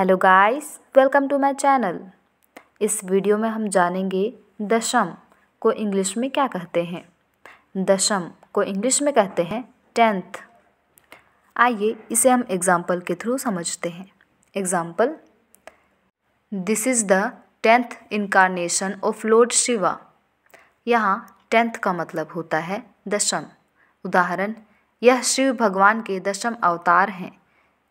hello guys welcome to my channel इस video में हम जानेंगे दशम को इंग्लिश में क्या कहते हैं दशम को इंग्लिश में कहते हैं टेंथ आइए इसे हम एग्जाम्पल के थ्रू समझते हैं example this is the tenth incarnation of lord Shiva यहाँ टेंथ का मतलब होता है दशम उदाहरण यह शिव भगवान के दशम अवतार हैं